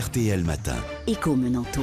RTL Matin. Écho Menanto.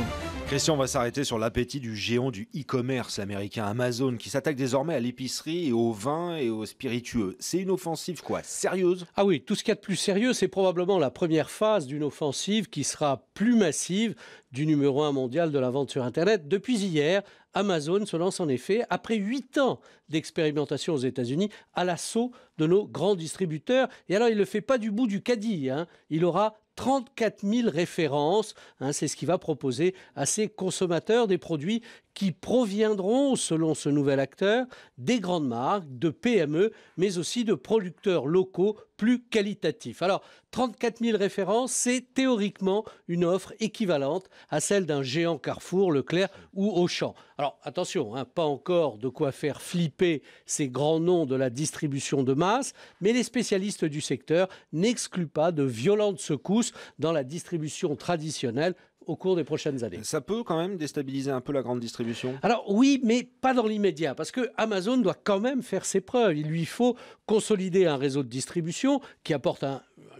Christian, on va s'arrêter sur l'appétit du géant du e-commerce américain Amazon qui s'attaque désormais à l'épicerie et au vin et aux spiritueux. C'est une offensive quoi Sérieuse Ah oui, tout ce qu'il y a de plus sérieux, c'est probablement la première phase d'une offensive qui sera plus massive du numéro un mondial de la vente sur Internet. Depuis hier, Amazon se lance en effet, après huit ans d'expérimentation aux États-Unis, à l'assaut de nos grands distributeurs. Et alors, il ne le fait pas du bout du caddie. Hein. Il aura 34 000 références. Hein, c'est ce qui va proposer à ces consommateurs des produits qui proviendront, selon ce nouvel acteur, des grandes marques, de PME, mais aussi de producteurs locaux plus qualitatifs. Alors, 34 000 références, c'est théoriquement une offre équivalente à celle d'un géant Carrefour, Leclerc ou Auchan. Alors, attention, hein, pas encore de quoi faire flipper ces grands noms de la distribution de masse, mais les spécialistes du secteur n'excluent pas de violentes secousses dans la distribution traditionnelle au cours des prochaines années. Ça peut quand même déstabiliser un peu la grande distribution Alors oui, mais pas dans l'immédiat, parce que Amazon doit quand même faire ses preuves. Il lui faut consolider un réseau de distribution qui apporte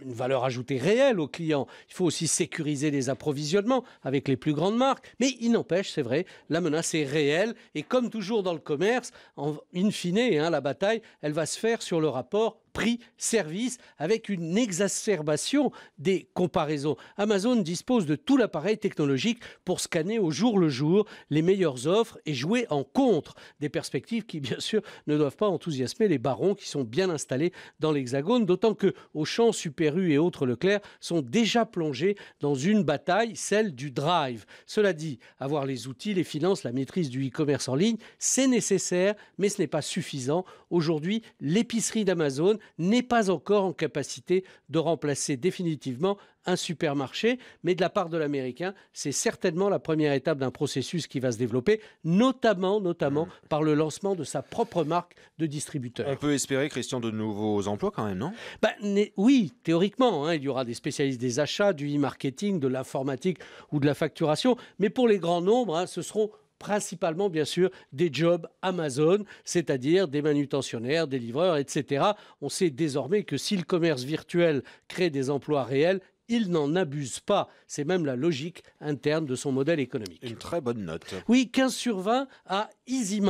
une valeur ajoutée réelle aux clients. Il faut aussi sécuriser les approvisionnements avec les plus grandes marques. Mais il n'empêche, c'est vrai, la menace est réelle. Et comme toujours dans le commerce, en, in fine, hein, la bataille, elle va se faire sur le rapport prix service avec une exacerbation des comparaisons. Amazon dispose de tout l'appareil technologique pour scanner au jour le jour les meilleures offres et jouer en contre des perspectives qui bien sûr ne doivent pas enthousiasmer les barons qui sont bien installés dans l'hexagone d'autant que Auchan, Super U et autres Leclerc sont déjà plongés dans une bataille, celle du drive. Cela dit, avoir les outils, les finances, la maîtrise du e-commerce en ligne, c'est nécessaire mais ce n'est pas suffisant. Aujourd'hui, l'épicerie d'Amazon n'est pas encore en capacité de remplacer définitivement un supermarché, mais de la part de l'américain, c'est certainement la première étape d'un processus qui va se développer, notamment, notamment hmm. par le lancement de sa propre marque de distributeur. On peut espérer, Christian, de nouveaux emplois quand même, non bah, Oui, théoriquement, hein, il y aura des spécialistes des achats, du e-marketing, de l'informatique ou de la facturation, mais pour les grands nombres, hein, ce seront principalement bien sûr des jobs Amazon, c'est-à-dire des manutentionnaires, des livreurs, etc. On sait désormais que si le commerce virtuel crée des emplois réels, il n'en abuse pas. C'est même la logique interne de son modèle économique. Une très bonne note. Oui, 15 sur 20 à Easy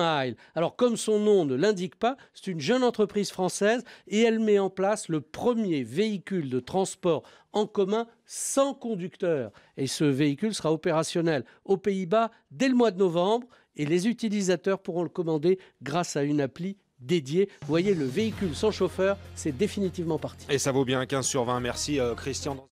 Alors, comme son nom ne l'indique pas, c'est une jeune entreprise française et elle met en place le premier véhicule de transport en commun sans conducteur. Et ce véhicule sera opérationnel aux Pays-Bas dès le mois de novembre et les utilisateurs pourront le commander grâce à une appli dédiée. voyez, le véhicule sans chauffeur, c'est définitivement parti. Et ça vaut bien 15 sur 20. Merci euh, Christian.